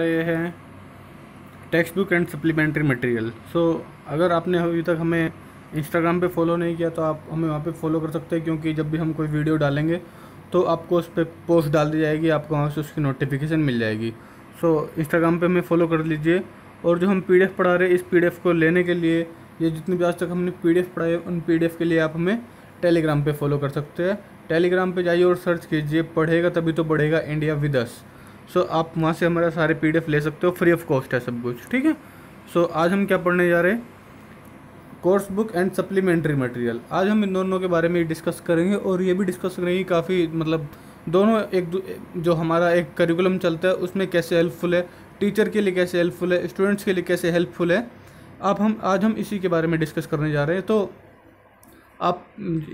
रहे हैं text book and supplementary material so अगर आपने अभी तक हमें इंस्टाग्राम पे फॉलो नहीं किया तो आप हमें वहाँ पे फॉलो कर सकते हैं क्योंकि जब भी हम कोई वीडियो डालेंगे तो आपको उस पर पोस्ट डाल दी जाएगी आपको वहाँ से उसकी नोटिफिकेशन मिल जाएगी सो so, इंस्टाग्राम पे हमें फॉलो कर लीजिए और जो हम पी पढ़ा रहे इस पी को लेने के लिए ये जितने भी आज तक हमने पी पढ़ाए उन पी के लिए आप हमें टेलीग्राम पर फॉलो कर सकते हैं टेलीग्राम पर जाइए और सर्च कीजिए पढ़ेगा तभी तो बढ़ेगा इंडिया विदस सो so, आप वहाँ से हमारा सारे पी ले सकते हो फ्री ऑफ कॉस्ट है सब कुछ ठीक है सो so, आज हम क्या पढ़ने जा रहे हैं course book and supplementary material आज हम इन दोनों के बारे में डिस्कस करेंगे और ये भी डिस्कस करेंगे काफ़ी मतलब दोनों एक जो हमारा एक करिकुलम चलता है उसमें कैसे हेल्पफुल है टीचर के लिए कैसे हेल्पफुल है स्टूडेंट्स के लिए कैसे हेल्पफुल है आप हम आज हम इसी के बारे में डिस्कस करने जा रहे हैं तो आप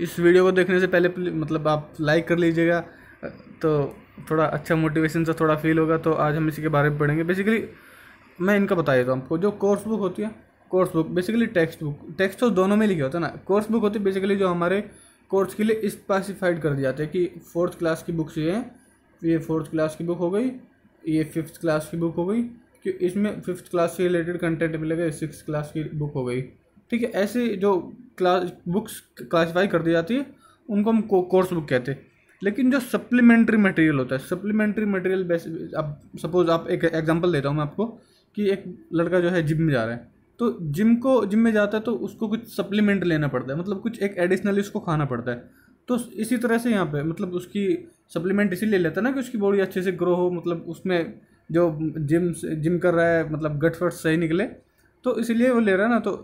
इस वीडियो को देखने से पहले मतलब आप लाइक कर लीजिएगा तो थोड़ा अच्छा मोटिवेशन सा थोड़ा फील होगा तो आज हम इसी के बारे में पढ़ेंगे बेसिकली मैं इनका बता देता हूँ आपको जो कोर्स बुक होती है course book basically text book text तो दोनों में लिखे होता है ना कोर्स बुक होती है बेसिकली जो हमारे कोर्स के लिए स्पेसिफाइड कर दिया जाता है कि फोर्थ क्लास की बुक्स ये हैं तो ये फोर्थ क्लास की बुक हो गई ये फिफ्थ क्लास की बुक हो गई कि इसमें फिफ्थ क्लास से रिलेटेड कंटेंट मिलेगा सिक्स क्लास की बुक हो गई ठीक है ऐसे जो क्लास बुक्स क्लासीफाई कर दी जाती है उनको हम कोर्स बुक कहते हैं लेकिन जो सप्लीमेंट्री मटेरियल होता है सप्लीमेंट्री मटेरियल अब सपोज आप एक एग्जांपल देता हूँ मैं आपको कि एक लड़का जो है जिम में जा रहा है तो जिम को जिम में जाता है तो उसको कुछ सप्लीमेंट लेना पड़ता है मतलब कुछ एक एडिशनली उसको खाना पड़ता है तो इसी तरह से यहाँ पे मतलब उसकी सप्लीमेंट इसीलिए लेता है ना कि उसकी बॉडी अच्छे से ग्रो हो मतलब उसमें जो जिम जिम कर रहा है मतलब गट फट सही निकले तो इसीलिए वो ले रहा है ना तो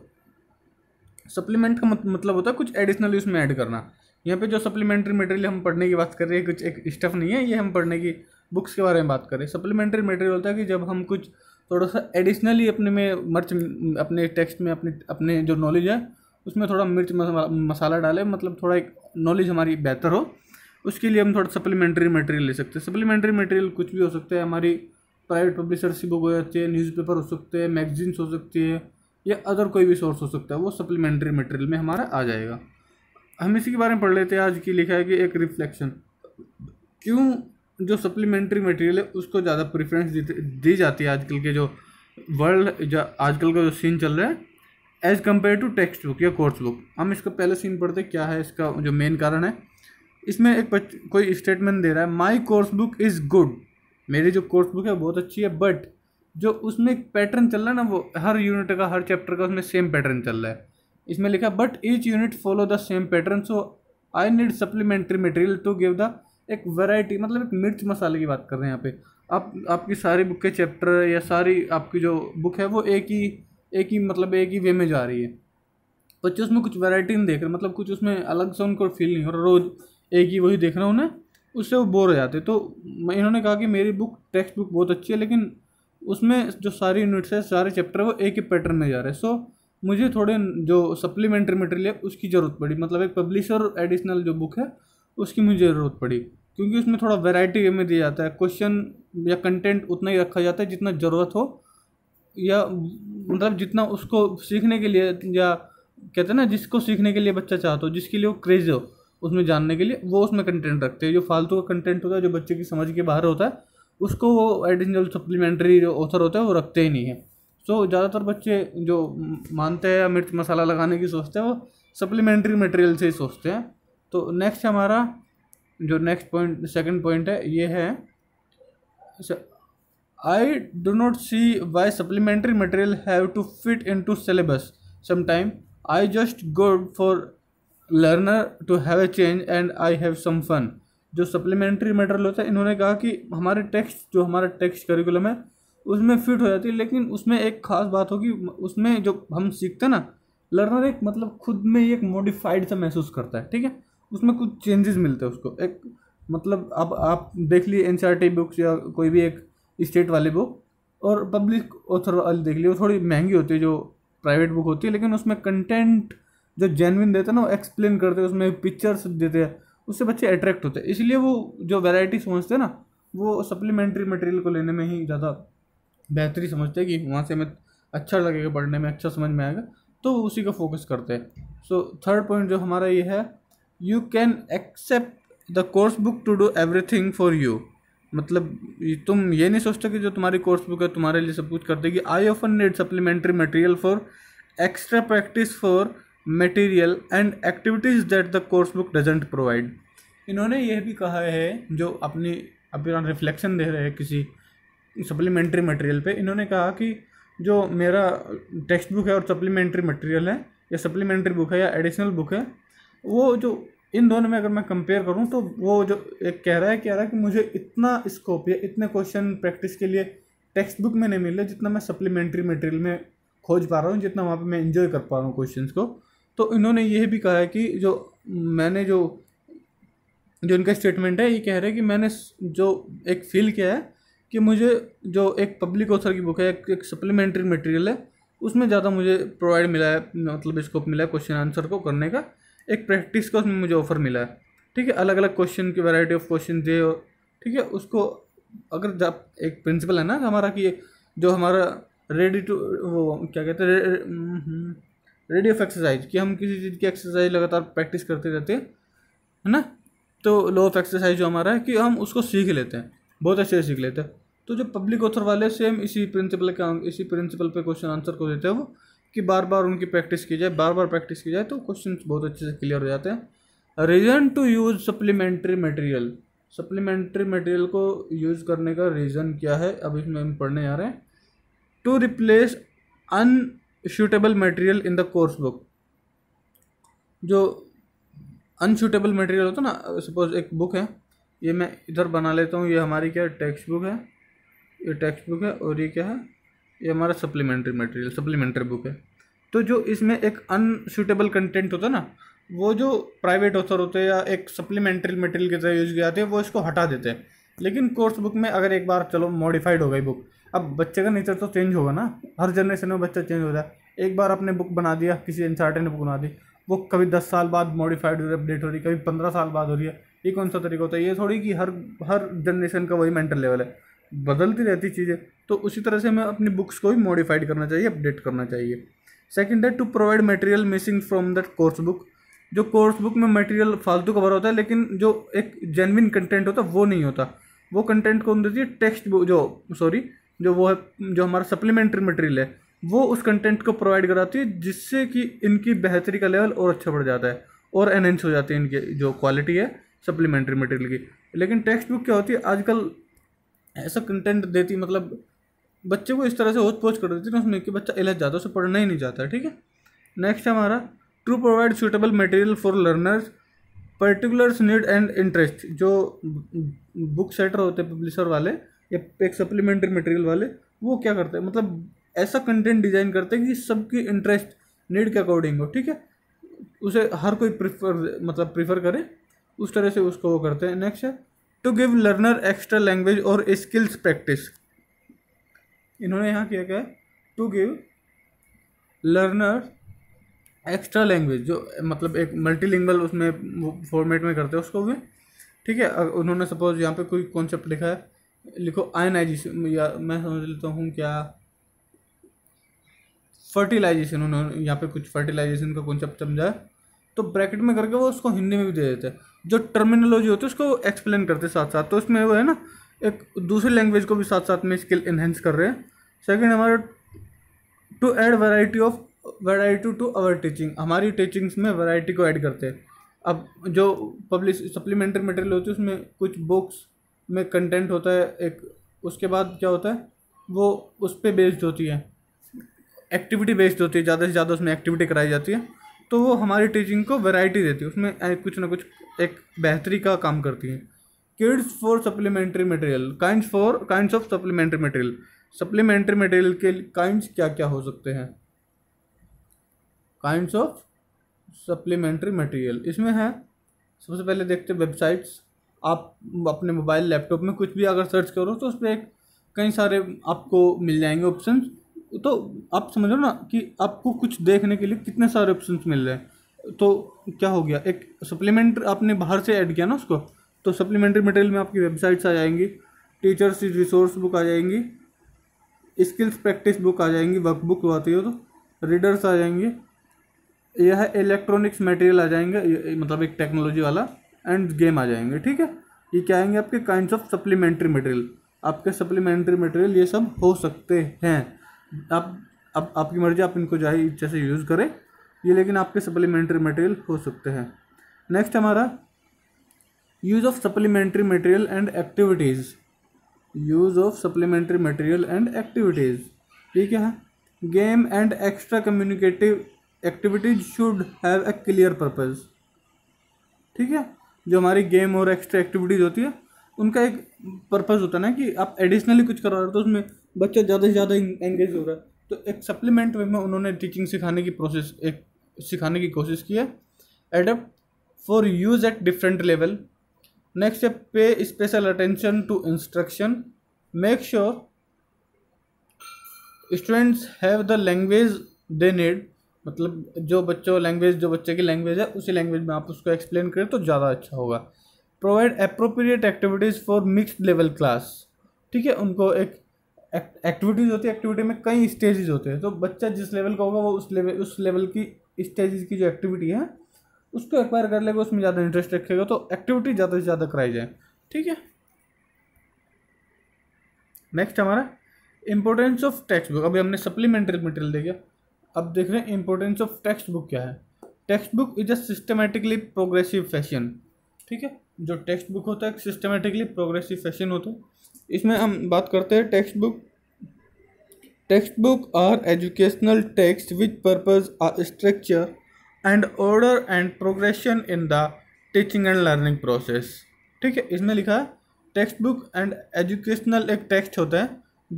सप्लीमेंट का मतलब होता है कुछ एडिशनली उसमें ऐड करना यहाँ पे जो सप्लीमेंट्री मटेरियल हम पढ़ने की बात कर रहे हैं कुछ एक स्टफ नहीं है ये हम पढ़ने की बुक्स के बारे में बात कर रहे हैं सप्लीमेंट्री मटेरियल होता है कि जब हम कुछ थोड़ा सा एडिशनली अपने में मर्च अपने टेक्स्ट में अपने अपने जो नॉलेज है उसमें थोड़ा मिर्च मसाला डालें मतलब थोड़ा एक नॉलेज हमारी बेहतर हो उसके लिए हम थोड़ा सप्लीमेंट्री मटेरियल ले सकते हैं सप्लीमेंट्री मटेरियल कुछ भी हो सकता है हमारी प्राइवेट पब्लिशर से बुक हो जाती है न्यूज़पेपर हो सकते हैं मैगजीन्स हो सकती है या अदर कोई भी सोर्स हो सकता है वो सप्लीमेंट्री मटेरियल में हमारा आ जाएगा हम इसी के बारे में पढ़ लेते हैं आज की लिखा है कि एक रिफ्लेक्शन क्यों जो सप्लीमेंट्री मटेरियल है उसको ज़्यादा प्रेफरेंस दी जाती है आजकल के जो वर्ल्ड आजकल का जो सीन चल रहा है as compare to text book या कोर्स बुक हम इसका पहले सीन पढ़ते क्या है इसका जो मेन कारण है इसमें एक कोई स्टेटमेंट दे रहा है my course book is good मेरी जो कोर्स बुक है बहुत अच्छी है बट जो उसमें एक पैटर्न चल रहा है ना वो हर यूनिट का हर चैप्टर का उसमें सेम पैटर्न चल रहा है इसमें लिखा but each unit follow the same pattern so I need supplementary material to give the एक वैरायटी मतलब एक मिर्च मसाले की बात कर रहे हैं यहाँ पे आप आपकी सारी बुक के चैप्टर या सारी आपकी जो बुक है वो एक ही एक ही मतलब एक ही वे में जा रही है बच्चे तो उसमें कुछ वैरायटी नहीं देख रहे मतलब कुछ उसमें अलग सा उनको फील नहीं हो रहा रोज़ एक ही वही देख हैं उन्हें उससे वो बोर हो जाते तो इन्होंने कहा कि मेरी बुक टेक्स्ट बुक बहुत अच्छी है लेकिन उसमें जो सारी यूनिट्स है सारे चैप्टर वो एक ही पैटर्न में जा रहे हैं सो मुझे थोड़े जो सप्लीमेंट्री मटेरियल है उसकी ज़रूरत पड़ी मतलब एक पब्लिशर एडिशनल जो बुक है उसकी मुझे ज़रूरत पड़ी क्योंकि उसमें थोड़ा वैरायटी में दिया जाता है क्वेश्चन या कंटेंट उतना ही रखा जाता है जितना ज़रूरत हो या मतलब जितना उसको सीखने के लिए या कहते हैं ना जिसको सीखने के लिए बच्चा चाहता हो जिसके लिए वो क्रेज़ हो उसमें जानने के लिए वो उसमें कंटेंट रखते हैं जो फालतू का कंटेंट होता है जो बच्चे की समझ के बाहर होता है उसको वो एडिशनल सप्लीमेंट्री जो ऑथर होता है वो रखते ही नहीं है तो ज़्यादातर बच्चे जो मानते हैं या मिर्च मसाला लगाने की सोचते हैं वो सप्लीमेंट्री मटेरियल से ही सोचते हैं तो नेक्स्ट हमारा जो नेक्स्ट पॉइंट सेकंड पॉइंट है ये है I do not see why supplementary material have to fit into syllabus sometime I just good for learner to have a change and I have some fun जो supplementary material होता है इन्होंने कहा कि हमारे टेक्स्ट जो हमारा text curriculum है उसमें फिट हो जाती है लेकिन उसमें एक खास बात होगी उसमें जो हम सीखते हैं ना लर्नर एक मतलब खुद में ही एक मॉडिफाइड सा महसूस करता है ठीक है उसमें कुछ चेंजेस मिलते हैं उसको एक मतलब अब आप देख लिए एन बुक्स e या कोई भी एक स्टेट वाली बुक और पब्लिक ऑथर वाली देख लिए वो थोड़ी महंगी होती है जो प्राइवेट बुक होती है लेकिन उसमें कंटेंट जो जेनविन देते हैं ना वो एक्सप्लेन करते हैं उसमें पिक्चर्स देते हैं उससे बच्चे अट्रैक्ट होते हैं इसलिए वो जो वैरायटी समझते हैं ना वो सप्लीमेंट्री मटेरियल को लेने में ही ज़्यादा बेहतरी समझते हैं कि वहाँ से हमें अच्छा लगेगा पढ़ने में अच्छा समझ में आएगा तो उसी का फोकस करते हैं सो थर्ड पॉइंट जो हमारा ये है you can accept the course book to do everything for you मतलब तुम ये नहीं सोचते कि जो तुम्हारी कोर्स बुक है तुम्हारे लिए सब कुछ कर देगी I often need supplementary material for extra practice for material and activities that the course book doesn't provide इन्होंने यह भी कहा है जो अपनी अपना रिफ्लेक्शन दे रहे हैं किसी सप्लीमेंट्री मटेरियल पे इन्होंने कहा कि जो मेरा टेक्स्ट बुक है और सप्लीमेंट्री मटेरियल है या सप्लीमेंट्री बुक है या एडिशनल बुक है वो जो इन दोनों में अगर मैं कंपेयर करूँ तो वो जो एक कह रहा है कह रहा है कि मुझे इतना स्कोप या इतने क्वेश्चन प्रैक्टिस के लिए टेक्स्ट बुक में नहीं मिले जितना मैं सप्लीमेंट्री मटेरियल में खोज पा रहा हूँ जितना वहाँ पर मैं इन्जॉय कर पा रहा हूँ क्वेश्चन को तो इन्होंने ये भी कहा है कि जो मैंने जो जो इनका स्टेटमेंट है ये कह रहे हैं कि मैंने जो एक फील किया है कि मुझे जो एक पब्लिक ऑथर की बुक है एक, एक सप्लीमेंट्री मटेरियल है उसमें ज़्यादा मुझे प्रोवाइड मिला है मतलब स्कोप मिला है क्वेश्चन आंसर को करने का एक प्रैक्टिस का उसमें मुझे ऑफर मिला है ठीक है अलग अलग क्वेश्चन की वैरायटी ऑफ क्वेश्चन दे और ठीक है उसको अगर जब एक प्रिंसिपल है ना हमारा कि जो हमारा रेडी टू वो क्या कहते हैं रेडी ऑफ एक्सरसाइज कि हम किसी चीज़ की एक्सरसाइज लगातार प्रैक्टिस करते रहते हैं है ना तो लो ऑफ एक्सरसाइज जो हमारा है कि हम उसको सीख लेते हैं बहुत अच्छे से सीख लेते हैं तो जो पब्लिक ऑथर वाले सेम इसी प्रिंसिपल का इसी प्रिंसिपल पे क्वेश्चन आंसर को देते हैं वो कि बार बार उनकी प्रैक्टिस की जाए बार बार प्रैक्टिस की जाए तो क्वेश्चन बहुत अच्छे से क्लियर हो जाते हैं reason to use supplementary material supplementary material को यूज़ करने का रीज़न क्या है अब इसमें हम पढ़ने आ रहे हैं to replace unsuitable material in the course book जो अनशूटेबल मटेरियल होता है ना सपोज एक बुक है ये मैं इधर बना लेता हूँ ये हमारी क्या टेक्स्ट बुक है ये टेक्स्ट बुक है और ये क्या है ये हमारा सप्लीमेंट्री मटेरियल सप्लीमेंट्री बुक है तो जो इसमें एक अनसूटेबल कंटेंट होता है ना वो जो प्राइवेट ऑथर होते हैं या एक सप्लीमेंट्री मटेरियल की तरह यूज किया जाते हैं वो इसको हटा देते हैं लेकिन कोर्स बुक में अगर एक बार चलो मॉडिफाइड हो गई बुक अब बच्चे का नेचर तो चेंज होगा ना हर जनरेशन में बच्चा चेंज हो जाए एक बार आपने बुक बना दिया किसी इंसार्टे ने बुक बना दी वो कभी दस साल बाद मॉडिफाइड हो रही है अपडेट हो रही है कभी पंद्रह साल बाद हो रही है ये कौन सा तरीका होता है ये थोड़ी कि हर हर जनरेशन का वही मेंटल लेवल है बदलती रहती चीज़ें तो उसी तरह से हमें अपनी बुक्स को भी मॉडिफाइड करना चाहिए अपडेट करना चाहिए सेकंड है to provide material missing from that course book जो कोर्स बुक में मटेरियल फालतू कवर होता है लेकिन जो एक जेनविन कंटेंट होता है वो नहीं होता वो कंटेंट कौन देती है टेक्स्ट बुक जो सॉरी जो वो है जो हमारा सप्लीमेंट्री मटेरियल है वो उस कंटेंट को प्रोवाइड कराती है जिससे कि इनकी बेहतरी का लेवल और अच्छा बढ़ जाता है और एनहेंस हो जाती है इनकी जो क्वालिटी है सप्लीमेंट्री मटेरियल की लेकिन टेक्स्ट बुक क्या होती है आजकल ऐसा कंटेंट देती मतलब बच्चे को इस तरह से ओच पोच कर देती ना उसमें कि बच्चा इलाज जाता है उसे पढ़ना ही नहीं जाता ठीक है नेक्स्ट है हमारा to provide suitable material for learners particulars need and interest जो बुक सेटर होते हैं पब्लिशर वाले या एक सप्लीमेंट्री मटेरियल वाले वो क्या करते हैं मतलब ऐसा कंटेंट डिजाइन करते हैं कि सबकी इंटरेस्ट नीड के अकॉर्डिंग हो ठीक है उसे हर कोई प्रिफर मतलब प्रिफर करे उस तरह से उसको वो करते हैं नेक्स्ट है to give learner extra language और स्किल्स प्रैक्टिस इन्होंने यहाँ किया क्या है to give learner extra language जो मतलब एक मल्टीलिंगल उसमें फॉर्मेट में करते हैं उसको भी ठीक है उन्होंने सपोज यहाँ पे कोई कॉन्सेप्ट लिखा है लिखो आयनाइजेशन या मैं समझ लेता हूँ क्या फर्टिलाइजेशन उन्होंने यहाँ पे कुछ फर्टिलाइजेशन का कॉन्सेप्ट समझा है तो ब्रैकेट में करके वो उसको हिंदी में भी दे देते हैं जो टर्मिनोलॉजी होती है उसको एक्सप्लेन करते साथ साथ तो उसमें वो है ना एक दूसरी लैंग्वेज को भी साथ साथ में स्किल इन्हेंस कर रहे हैं सेकेंड हमारा to add variety of variety to our teaching हमारी टीचिंग्स में वैरायटी को ऐड करते हैं अब जो पब्लिश सप्लीमेंट्री मटेरियल होती है उसमें कुछ बुक्स में कंटेंट होता है एक उसके बाद क्या होता है वो उस पर बेस्ड होती है एक्टिविटी बेस्ड होती है ज़्यादा से ज़्यादा उसमें एक्टिविटी कराई जाती है तो वो हमारी टीचिंग को वैरायटी देती है उसमें कुछ ना कुछ एक बेहतरी का काम करती है kids for supplementary material kind for kind of supplementary material supplementary material के काइंड क्या क्या हो सकते हैं काइंड ऑफ सप्लीमेंट्री मटेरियल इसमें है सबसे पहले देखते वेबसाइट्स आप अपने मोबाइल लैपटॉप में कुछ भी अगर सर्च करो तो उस पर कई सारे आपको मिल जाएंगे ऑप्शन तो आप समझो ना कि आपको कुछ देखने के लिए कितने सारे ऑप्शन मिल रहे हैं तो क्या हो गया एक सप्लीमेंट आपने बाहर से ऐड किया ना उसको तो सप्लीमेंट्री मटेरियल में आपकी वेबसाइट्स आ जाएंगी टीचर्स रिसोर्स बुक आ जाएंगी स्किल्स प्रैक्टिस बुक आ जाएंगी वर्क बुक आती हो तो रीडर्स आ जाएंगे यह है इलेक्ट्रॉनिक्स मटेरियल आ जाएंगे मतलब एक टेक्नोलॉजी वाला एंड गेम आ जाएंगे ठीक है ये क्या आएंगे आपके काइंड्स ऑफ सप्लीमेंट्री मटेरियल आपके सप्लीमेंट्री मटेरियल ये सब हो सकते हैं आप अब आपकी मर्ज़ी आप इनको जाए जैसे यूज़ करें ये लेकिन आपके सप्लीमेंट्री मटेरियल हो सकते हैं नेक्स्ट हमारा use of supplementary material and activities use of supplementary material and activities ठीक है game and extra communicative activities should have a clear purpose ठीक है जो हमारी गेम और एक्स्ट्रा एक्टिविटीज़ होती है उनका एक पर्पज़ होता है ना कि आप एडिशनली कुछ करवा रहे हो तो उसमें बच्चा ज़्यादा से ज़्यादा एंगेज हो रहा है तो एक सप्लीमेंट वे में उन्होंने टीचिंग सिखाने की प्रोसेस एक सिखाने की कोशिश की है adapt for use at different level next है pay special attention to instruction make sure students have the language they need मतलब जो बच्चों लैंग्वेज जो बच्चे की लैंग्वेज है उसी लैंग्वेज में आप उसको एक्सप्लेन करें तो ज़्यादा अच्छा होगा provide appropriate activities for mixed level class ठीक है उनको एक एक्टिविटीज़ होती है एक्टिविटी में कई स्टेजेस होते हैं तो बच्चा जिस लेवल का होगा वो उस लेवल उस लेवल की स्टेजेस की जो एक्टिविटी है उसको एक्वायर कर लेगा उसमें ज़्यादा इंटरेस्ट रखेगा तो एक्टिविटी ज़्यादा से ज़्यादा कराई जाए ठीक है नेक्स्ट हमारा इंपॉर्टेंस ऑफ टेक्स्ट बुक अभी हमने सप्लीमेंट्री मटेरियल देखा अब देख रहे हैं इंपॉर्टेंस ऑफ टेक्स्ट बुक क्या है text book is a systematically progressive fashion ठीक है जो टेक्स्ट बुक होता है सिस्टमेटिकली प्रोग्रेसिव फैशन होता है इसमें हम बात करते हैं text book text book are educational text with purpose are structure and order and progression in the teaching and learning process ठीक है इसमें लिखा है टेक्स्ट बुक एंड एजुकेशनल एक टेक्स्ट होता है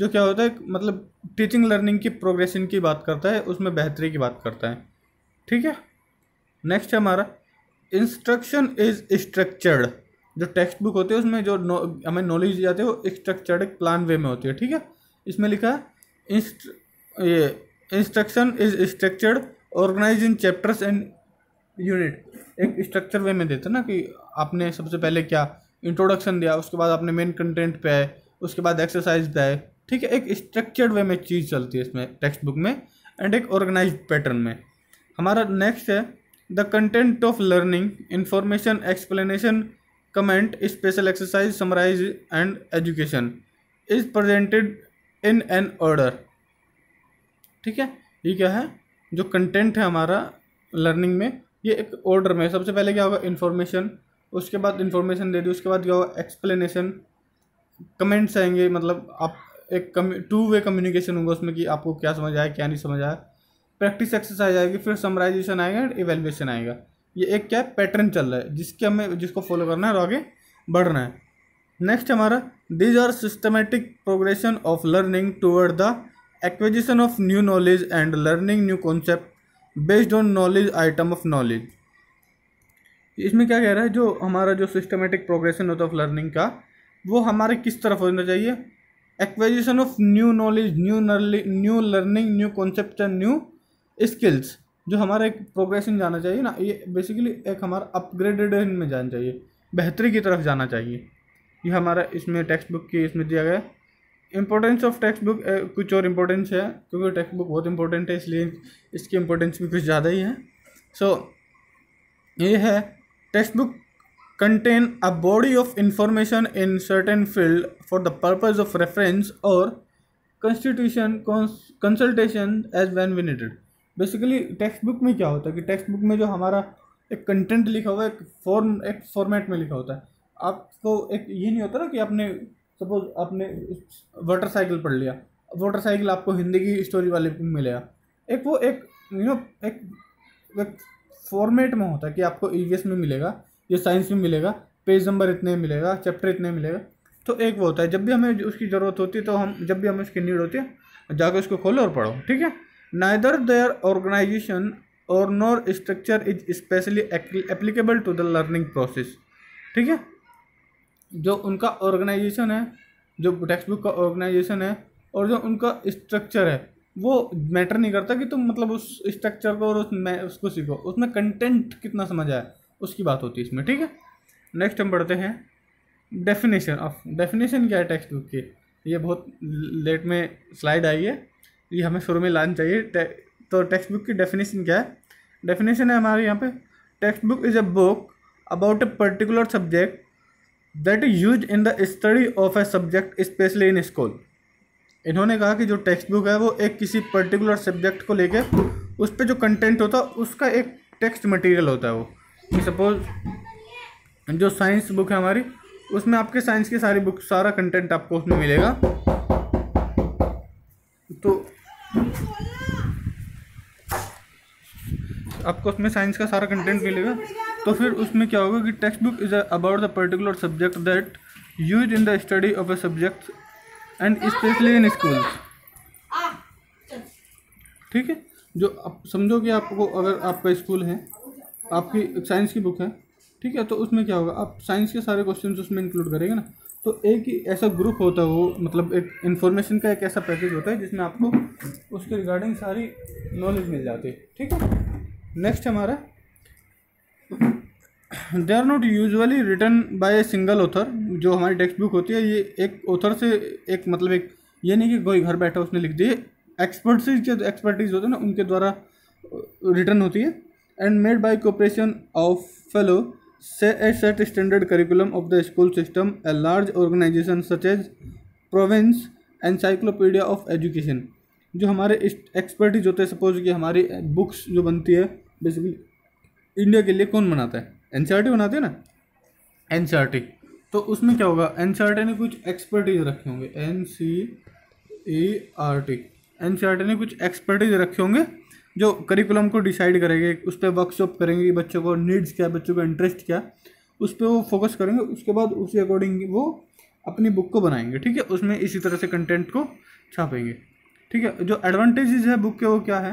जो क्या होता है मतलब टीचिंग लर्निंग की प्रोग्रेशन की बात करता है उसमें बेहतरी की बात करता है ठीक है नेक्स्ट है हमारा इंस्ट्रक्शन इज स्ट्रक्चर्ड जो टेक्स्ट बुक होते हैं उसमें जो हमें नॉलेज दी जाती है वो स्ट्रक्चर्ड प्लान वे में होती है ठीक है इसमें लिखा है इंस्ट ये instruction is structured organize in chapters and unit एक स्ट्रक्चर वे में देते ना कि आपने सबसे पहले क्या इंट्रोडक्शन दिया उसके बाद आपने मेन कंटेंट पे आए उसके बाद एक्सरसाइज पे आए ठीक है एक स्ट्रक्चर्ड वे में चीज़ चलती है इसमें टेक्स्ट बुक में एंड एक ऑर्गेनाइज पैटर्न में हमारा नेक्स्ट है the content of learning information explanation comment special exercise summarise and education is presented in an order ठीक है ये क्या है जो कंटेंट है हमारा लर्निंग में ये एक ऑर्डर में सबसे पहले क्या होगा इन्फॉर्मेशन उसके बाद इन्फॉर्मेशन दे दी उसके बाद क्या होगा एक्सप्लेनेशन कमेंट्स आएंगे मतलब आप एक टू वे कम्युनिकेशन होगा उसमें कि आपको क्या समझ आया क्या नहीं समझ आया प्रैक्टिस एक्सरसाइज आएगी फिर समराइजेशन आएगा एंड एवेल्युएशन आएगा ये एक क्या पैटर्न चल रहा है जिसके हमें जिसको फॉलो करना है और आगे बढ़ना है नेक्स्ट हमारा these are systematic progression of learning toward the acquisition of new knowledge and learning new concept based on knowledge item of knowledge इसमें क्या कह रहा है जो हमारा जो सिस्टमेटिक प्रोग्रेशन होता है ऑफ लर्निंग का वो हमारे किस तरफ होना चाहिए acquisition of new knowledge new new learning new concept and new skills जो हमारा एक प्रोग्रेशन जाना चाहिए ना ये बेसिकली एक हमारा अपग्रेडेड में जाना चाहिए बेहतरी की तरफ जाना चाहिए ये हमारा इसमें टेक्स्ट बुक की इसमें दिया गया है इंपॉर्टेंस ऑफ टेक्स्ट बुक कुछ और इम्पोर्टेंस है क्योंकि टेक्स्ट बुक बहुत इंपॉर्टेंट है इसलिए इसकी इम्पोर्टेंस भी कुछ ज़्यादा ही है सो so, ये है text book contain a body of information in certain field for the purpose of reference और constitution consultation as when we needed basically text book में क्या होता है कि टेक्स्ट बुक में जो हमारा एक कंटेंट लिखा हुआ है एक फॉर्म एक फॉर्मेट में लिखा होता है आपको एक ये नहीं होता ना कि आपने सपोज आपने वाटर साइकिल पढ़ लिया वाटर साइकिल आपको हिंदी की स्टोरी वाले में मिलेगा एक वो एक यू नो एक, एक फॉर्मेट में होता है कि आपको ई में मिलेगा या साइंस में मिलेगा पेज नंबर इतने मिलेगा चैप्टर इतने मिलेगा तो एक वो होता है जब भी हमें उसकी ज़रूरत होती है तो हम जब भी हमें उसकी नीड होती है जाकर उसको खोलो और पढ़ो ठीक है neither their organization or nor structure is especially applicable to the learning process ठीक है जो उनका ऑर्गेनाइजेशन है जो टेक्स्ट बुक का ऑर्गेनाइजेशन है और जो उनका स्ट्रक्चर है वो मैटर नहीं करता कि तुम मतलब उस स्ट्रक्चर को और उस उसको सीखो उसमें कंटेंट कितना समझ आए उसकी बात होती है इसमें ठीक है नेक्स्ट हम पढ़ते हैं डेफिनेशन ऑफ डेफिनेशन क्या है टेक्स्ट बुक की ये बहुत लेट में स्लाइड आई है ये हमें शुरू में लानी चाहिए टे, तो टेक्स्ट बुक की डेफिनेशन क्या है डेफिनेशन है हमारे यहाँ पे text book is a book about a particular subject that is use in the study of a subject specially in school इन्होंने कहा कि जो टेक्स्ट बुक है वो एक किसी पर्टिकुलर सब्जेक्ट को लेके उस पर जो कंटेंट होता है उसका एक टेक्स्ट मटेरियल होता है वो सपोज जो साइंस बुक है हमारी उसमें आपके साइंस की सारी बुक सारा कंटेंट आपको उसमें मिलेगा आपको उसमें साइंस का सारा कंटेंट मिलेगा तो फिर उसमें क्या होगा कि text book is about the particular subject that use in the study of a subject and specially in school ठीक है जो आप समझो कि आपको अगर आपका स्कूल है आपकी साइंस की बुक है ठीक है तो उसमें क्या होगा आप साइंस के सारे क्वेश्चन उसमें इंक्लूड करेंगे ना तो एक ही ऐसा ग्रुप होता है वो मतलब एक इन्फॉर्मेशन का एक ऐसा पैकेज होता है जिसमें आपको उसके रिगार्डिंग सारी नॉलेज मिल जाती है ठीक है नेक्स्ट हमारा they are not usually written by a single author जो हमारी टेक्स्ट बुक होती है ये एक ऑथर से एक मतलब एक ये नहीं कि कोई घर बैठा उसने लिख दिए एक्सपर्ट से जो एक्सपर्टीज होते हैं ना उनके द्वारा रिटर्न होती है and made by cooperation of fellow से a set standard curriculum of the school system a large organization such as province encyclopedia of education जो हमारे एक्सपर्टीज होते हैं सपोज कि हमारी बुक्स जो बनती है बेसिकली इंडिया के लिए कौन बनाता है एन e बनाती है ना एन e तो उसमें क्या होगा एन e ने कुछ एक्सपर्टीज रखे होंगे N C A R T N ने कुछ एक्सपर्टीज रखे होंगे जो करिकुलम को डिसाइड करेंगे उस पर वर्कशॉप करेंगे कि बच्चों को नीड्स क्या बच्चों का इंटरेस्ट क्या उस पर वो फोकस करेंगे उसके बाद उसके अकॉर्डिंग वो अपनी बुक को बनाएंगे ठीक है उसमें इसी तरह से कंटेंट को छापेंगे ठीक है जो एडवांटेजेस है बुक के वो क्या है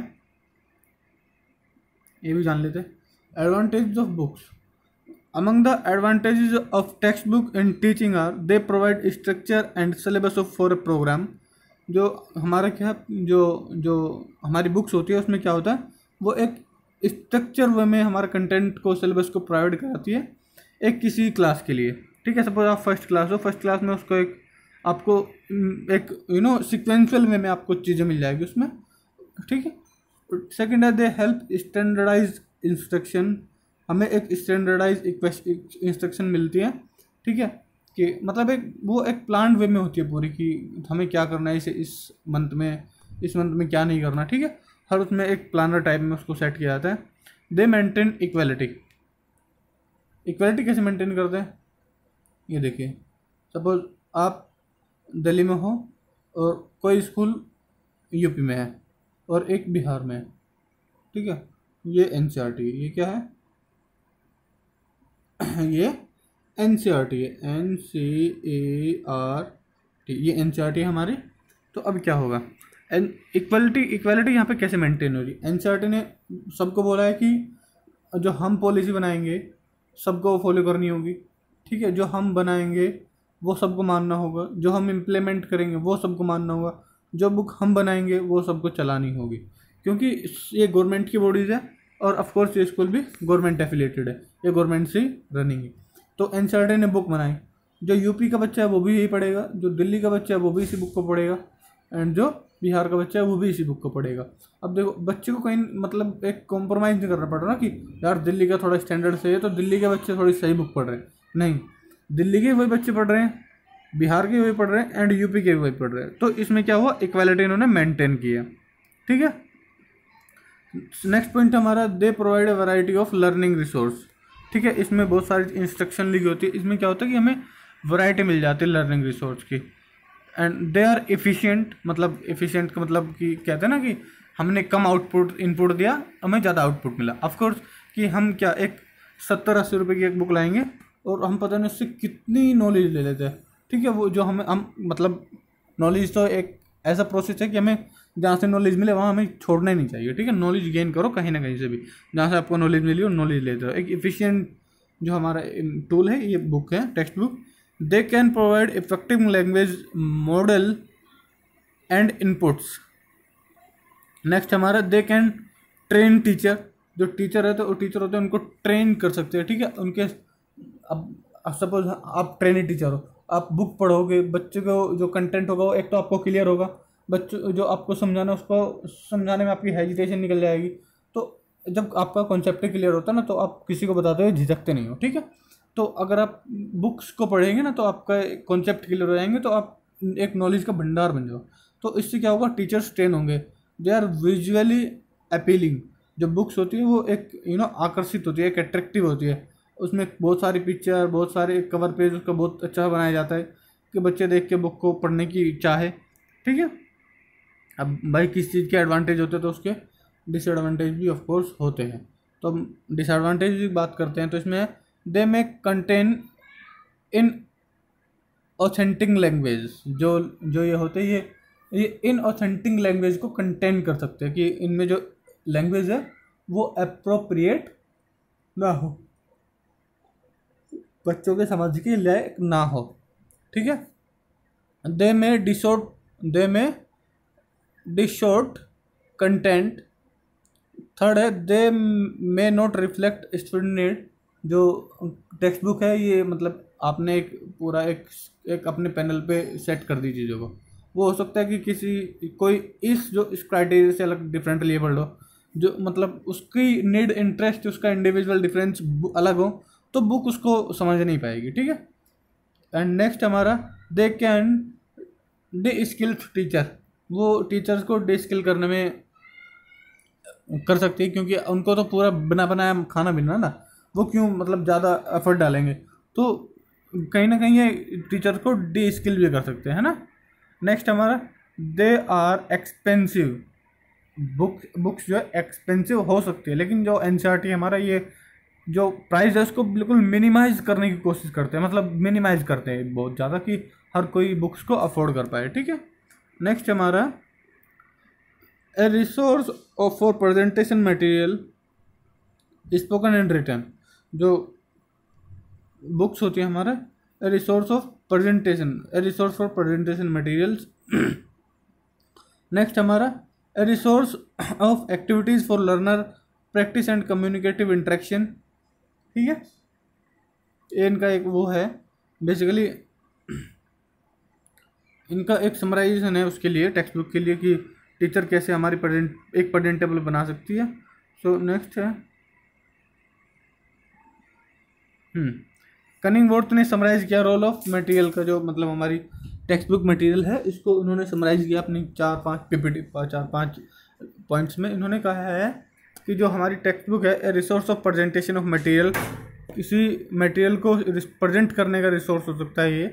ये भी जान लेते advantage of books among the the of text book in teaching are they provide structure and syllabus of for a program जो हमारा क्या जो जो हमारी बुक्स होती है उसमें क्या होता है वो एक स्ट्रक्चर वे में हमारा कंटेंट को सिलेबस को प्रोवाइड कराती है एक किसी क्लास के लिए ठीक है सपोज आप फर्स्ट क्लास हो फर्स्ट क्लास में उसको एक आपको हम्म, एक यू नो सिक्वेंशियल वे में आपको चीज़ें मिल जाएगी उसमें ठीक है सेकेंड है दे हेल्प स्टैंडर्डाइज इंस्ट्रक्शन हमें एक स्टैंडर्डाइज इंस्ट्रक्शन मिलती है ठीक है कि मतलब एक वो एक प्लान वे में होती है पूरी कि हमें क्या करना है इसे इस मंथ में इस मंथ में क्या नहीं करना ठीक है हर उसमें एक प्लानर टाइप में उसको सेट किया जाता है दे मेंटेन इक्वलिटी इक्वलिटी कैसे मेंटेन करते हैं ये देखिए सपोज आप दिल्ली में हो और कोई स्कूल यूपी में है और एक बिहार में है ठीक है ये एन सी आर टी ये क्या है ये एन सी आर टी है N C A R T ये एन सी आर टी है हमारी तो अब क्या होगा एन इक्वलिटी इक्वलिटी यहाँ पे कैसे मेंटेन हो रही है एन सी आर टी ने सबको बोला है कि जो हम पॉलिसी बनाएंगे सबको फॉलो करनी होगी ठीक है जो हम बनाएंगे वो सबको मानना होगा जो हम इम्प्लीमेंट करेंगे वो सबको मानना होगा जो बुक हम बनाएंगे वो सबको चलानी होगी क्योंकि ये गवर्नमेंट की बॉडीज़ है और ऑफकोर्स ये स्कूल भी गवर्नमेंट एफिलेटेड है ये गवर्नमेंट से रनिंग है तो एन ने बुक बनाई जो यूपी का बच्चा है वो भी यही पढ़ेगा जो दिल्ली का बच्चा है वो भी इसी बुक को पढ़ेगा एंड जो बिहार का बच्चा है वो भी इसी बुक को पढ़ेगा अब देखो बच्चे को कहीं मतलब एक कॉम्प्रोमाइज़ नहीं करना पड़ रहा ना कि यार दिल्ली का थोड़ा स्टैंडर्ड सही है तो दिल्ली के बच्चे थोड़ी सही बुक पढ़ रहे हैं नहीं दिल्ली के वही बच्चे पढ़ रहे हैं बिहार के वही पढ़ रहे हैं एंड यूपी के वही पढ़ रहे हैं तो इसमें क्या हुआ इक्वालिटी इन्होंने मेंटेन की है ठीक है नेक्स्ट पॉइंट हमारा they provide variety of learning resource ठीक है इसमें बहुत सारी इंस्ट्रक्शन लिखी होती है इसमें क्या होता है कि हमें वराइटी मिल जाती है लर्निंग रिसोर्स की एंड दे आर इफिशियंट मतलब इफिशियंट का मतलब कि कहते हैं ना कि हमने कम आउटपुट इनपुट दिया हमें ज़्यादा आउटपुट मिला ऑफकोर्स कि हम क्या एक सत्तर अस्सी रुपये की एक बुक लाएंगे और हम पता नहीं उससे कितनी नॉलेज ले लेते हैं ठीक है वो जो हमें हम मतलब नॉलेज तो एक ऐसा प्रोसेस है कि हमें जहाँ से नॉलेज मिले वहाँ हमें छोड़ना ही नहीं चाहिए ठीक है नॉलेज गेन करो कहीं ना कहीं से भी जहाँ से आपको नॉलेज मिली हो नॉलेज लेते हो एक इफिशियंट जो हमारा टूल है ये बुक है text book they can provide effective language model and inputs next हमारा दे कैन ट्रेन टीचर जो टीचर है तो टीचर होते हैं उनको ट्रेन कर सकते हैं ठीक है उनके अब अब सपोज आप ट्रेनिंग टीचर हो आप बुक पढ़ोगे बच्चे को जो कंटेंट होगा वो एक तो आपको क्लियर होगा बच्चों जो आपको समझाना उसको समझाने में आपकी हेजिटेशन निकल जाएगी तो जब आपका कॉन्सेप्ट क्लियर होता है ना तो आप किसी को बताते हुए झिझकते नहीं हो ठीक है तो अगर आप बुक्स को पढ़ेंगे ना तो आपका कॉन्सेप्ट क्लियर हो जाएंगे तो आप एक नॉलेज का भंडार बन जाओ तो इससे क्या होगा टीचर्स ट्रेन होंगे दे आर विजुअली अपीलिंग जो बुक्स होती है वो एक यू you नो know, आकर्षित होती है एक अट्रैक्टिव होती है उसमें बहुत सारी पिक्चर बहुत सारे कवर पेज उसका बहुत अच्छा बनाया जाता है कि बच्चे देख के बुक को पढ़ने की इच्छा है ठीक है अब भाई किस चीज़ के एडवांटेज होते हैं तो उसके डिसएडवांटेज भी ऑफ कोर्स होते हैं तो हम डिसएडवांटेज की बात करते हैं तो इसमें they may contain inauthentic language जो जो ये होते हैं ये ये इन ऑथेंटिक लैंग्वेज को कंटेन कर सकते हैं कि इनमें जो लैंग्वेज है वो अप्रोप्रिएट ना हो बच्चों के समझ के लायक ना हो ठीक है दे में डिसोट दे में डिशोट कंटेंट थर्ड है they may not reflect student need जो टेक्स्ट बुक है ये मतलब आपने एक पूरा एक एक अपने पैनल पे सेट कर दी चीज़ों को वो हो सकता है कि किसी कोई इस जो इस क्राइटेरिया से अलग डिफरेंट पढ़ हो जो मतलब उसकी नीड इंटरेस्ट उसका इंडिविजुअल डिफरेंस अलग हो तो बुक उसको समझ नहीं पाएगी ठीक है एंड नेक्स्ट हमारा they can deskilled teacher वो टीचर्स को डे स्किल करने में कर सकती है क्योंकि उनको तो पूरा बना बनाया खाना मिलना ना वो क्यों मतलब ज़्यादा एफर्ट डालेंगे तो कहीं ना कहीं ये टीचर को डे स्किल भी कर सकते हैं ना नेक्स्ट हमारा they are expensive book books जो है एक्सपेंसिव हो सकती है लेकिन जो एन e हमारा ये जो प्राइस है उसको बिल्कुल मिनिमाइज करने की कोशिश करते हैं मतलब मिनिमाइज करते हैं बहुत ज़्यादा कि हर कोई बुक्स को अफोर्ड कर पाए ठीक है नेक्स्ट हमारा a resource of for presentation material spoken and written जो बुक्स होती है हमारा a resource of presentation a resource for presentation materials next हमारा a resource of activities for learner practice and communicative interaction ठीक है इनका एक वो है बेसिकली इनका एक समराइजेशन है उसके लिए टेक्स्ट बुक के लिए कि टीचर कैसे हमारी प्रेजेंट एक प्रेजेंट टेबल बना सकती है सो so, नेक्स्ट है कनिंग hmm. वोर्थ ने समराइज किया रोल ऑफ मटेरियल का जो मतलब हमारी टेक्स्ट बुक मटेरियल है इसको उन्होंने समराइज किया अपनी चार पांच पीपीटी चार पांच पॉइंट्स में इन्होंने कहा है कि जो हमारी टेक्स्ट बुक है resource of presentation of material किसी मटेरियल को प्रजेंट करने का रिसोर्स हो सकता है ये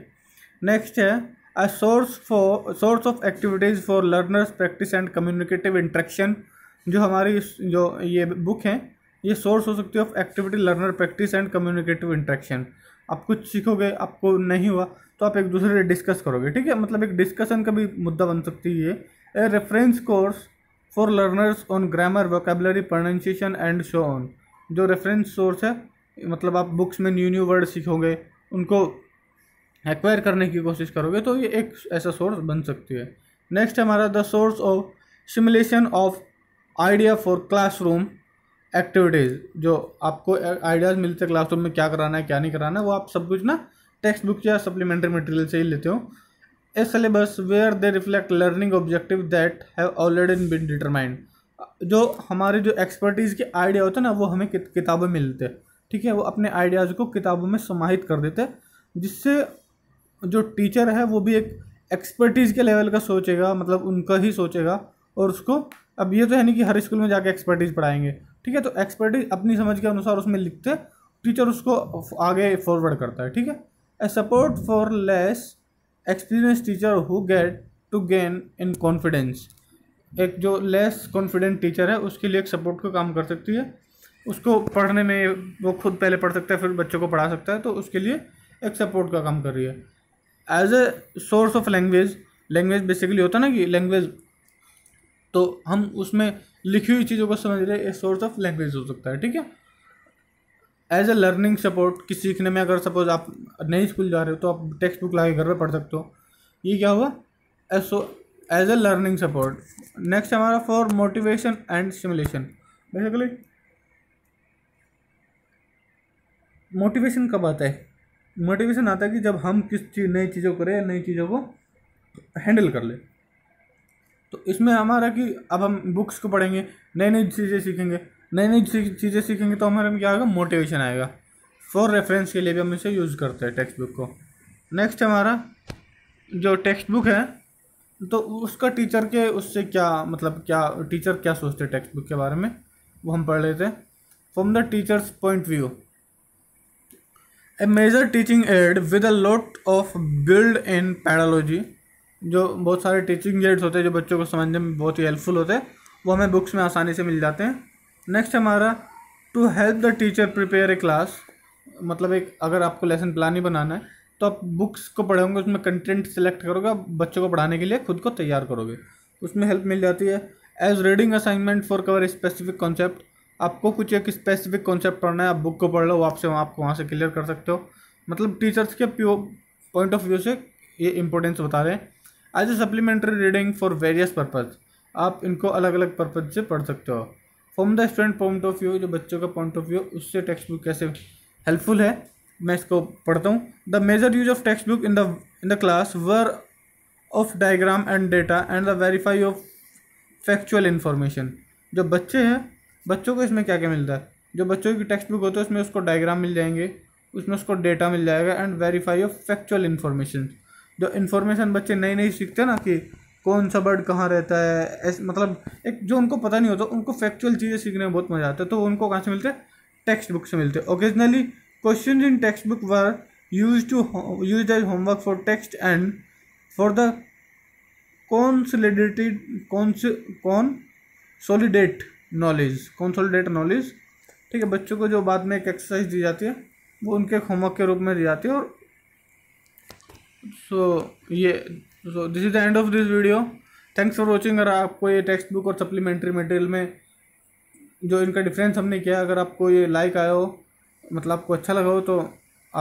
नेक्स्ट है a source for source of activities for learners practice and communicative interaction जो हमारी जो ये बुक है ये सोर्स हो सकती है of activity learner practice and communicative interaction आप कुछ सीखोगे आपको नहीं हुआ तो आप एक दूसरे से डिस्कस करोगे ठीक है मतलब एक डिस्कशन का भी मुद्दा बन सकती है ये a reference course for learners on grammar vocabulary pronunciation and so on जो रेफरेंस सोर्स है मतलब आप बुक्स में न्यू न्यू वर्ड सीखोगे उनको एक्वायर करने की कोशिश करोगे तो ये एक ऐसा सोर्स बन सकती है नेक्स्ट हमारा the source of simulation of idea for classroom activities जो आपको आइडियाज़ मिलते हैं क्लासरूम में क्या कराना है क्या नहीं कराना है वो आप सब कुछ ना टेक्स्ट बुक या सप्लीमेंट्री मटेरियल से ही लेते हो a syllabus where they reflect learning objective that have already been determined जो हमारे जो एक्सपर्टीज़ के आइडिया होते हैं ना वो हमें किताबें मिलते हैं ठीक है वो अपने आइडियाज़ को किताबों में समाहित कर देते हैं जिससे जो टीचर है वो भी एक एक्सपर्टीज़ के लेवल का सोचेगा मतलब उनका ही सोचेगा और उसको अब ये तो है नहीं कि हर स्कूल में जाके एक्सपर्टीज़ पढ़ाएंगे ठीक है तो एक्सपर्टीज़ अपनी समझ के अनुसार उसमें लिखते टीचर उसको आगे फॉरवर्ड करता है ठीक है a support for less experience teacher who get to gain in confidence एक जो लेस कॉन्फिडेंट टीचर है उसके लिए एक सपोर्ट का काम कर सकती है उसको पढ़ने में वो खुद पहले पढ़ सकता है फिर बच्चों को पढ़ा सकता है तो उसके लिए एक सपोर्ट का काम कर रही है as a source of language language basically होता है ना कि लैंग्वेज तो हम उसमें लिखी हुई चीज़ों को समझ रहे सोर्स ऑफ लैंग्वेज हो सकता है ठीक है एज ए लर्निंग सपोर्ट कि सीखने में अगर सपोज आप नई स्कूल जा रहे हो तो आप टेक्स्ट बुक ला के घर पर पढ़ सकते हो ये क्या हुआ as as a learning support next हमारा for motivation and simulation basically motivation कब आता है मोटिवेशन आता है कि जब हम किस चीज़ नई चीज़ों को करें नई चीज़ों को हैंडल कर ले तो इसमें हमारा कि अब हम बुक्स को पढ़ेंगे नई नई चीज़ें सीखेंगे नई नई चीज़ें सीखेंगे तो हमारे में क्या आएगा मोटिवेशन आएगा फॉर रेफरेंस के लिए भी हम इसे यूज़ करते हैं टेक्स्ट बुक को नेक्स्ट हमारा जो टेक्स्ट बुक है तो उसका टीचर के उससे क्या मतलब क्या टीचर क्या सोचते हैं टेक्स्ट बुक के बारे में वो हम पढ़ लेते हैं from the teachers point view a major teaching aid with a lot of build in pedagogy जो बहुत सारे टीचिंग एड्स होते हैं जो बच्चों को समझने में बहुत ही हेल्पफुल होते हैं वो हमें बुक्स में आसानी से मिल जाते हैं नेक्स्ट हमारा to help the teacher prepare a class मतलब एक अगर आपको लेसन प्लान ही बनाना है तो आप बुक्स को पढ़ोगे उसमें कंटेंट सेलेक्ट करोगे बच्चों को पढ़ाने के लिए खुद को तैयार करोगे उसमें हेल्प मिल जाती है as reading assignment for cover specific concept आपको कुछ एक स्पेसिफिक कॉन्सेप्ट पढ़ना है आप बुक को पढ़ लो आपसे आपको वहाँ से क्लियर कर सकते हो मतलब टीचर्स के पॉइंट ऑफ व्यू से ये इंपॉर्टेंस बता रहे हैं as a supplementary reading for various purpose आप इनको अलग अलग पर्पज़ से पढ़ सकते हो from the student point of view जो बच्चों का पॉइंट ऑफ व्यू उससे टेक्स्ट बुक कैसे हेल्पफुल है मैं इसको पढ़ता हूँ the major use of text book in the in the class were of diagram and data and the verify of factual information जो बच्चे हैं बच्चों को इसमें क्या क्या मिलता है जो बच्चों की टेक्स्ट बुक होती है उसमें उसको डायग्राम मिल जाएंगे उसमें उसको डेटा मिल जाएगा and verify of factual information जो इन्फॉर्मेशन बच्चे नई नई सीखते हैं ना कि कौन सा बर्ड कहाँ रहता है ऐसे मतलब एक जो उनको पता नहीं होता उनको फैक्चुअल चीज़ें सीखने में बहुत मज़ा आता है तो उनको कहाँ से मिलते हैं टेक्स्ट बुक से मिलते हैं occasionally question in text book were use to use as homework for text and for the consolidated cons consolidate knowledge consolidate knowledge ठीक है बच्चों को जो बाद में एक एक्सरसाइज दी जाती है वो उनके होमवर्क के रूप में दी जाती है और सो so, ये so this is the end of this video thanks for watching अगर आपको ये टेक्स्ट बुक और सप्लीमेंट्री मटेरियल में जो इनका डिफरेंस हमने किया अगर आपको ये लाइक आया हो मतलब आपको अच्छा लगा हो तो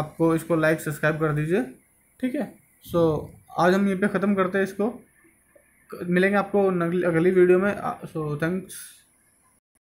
आपको इसको लाइक सब्सक्राइब कर दीजिए ठीक है सो so, आज हम यहीं पे ख़त्म करते हैं इसको मिलेंगे आपको अगली वीडियो में सो थैंक्स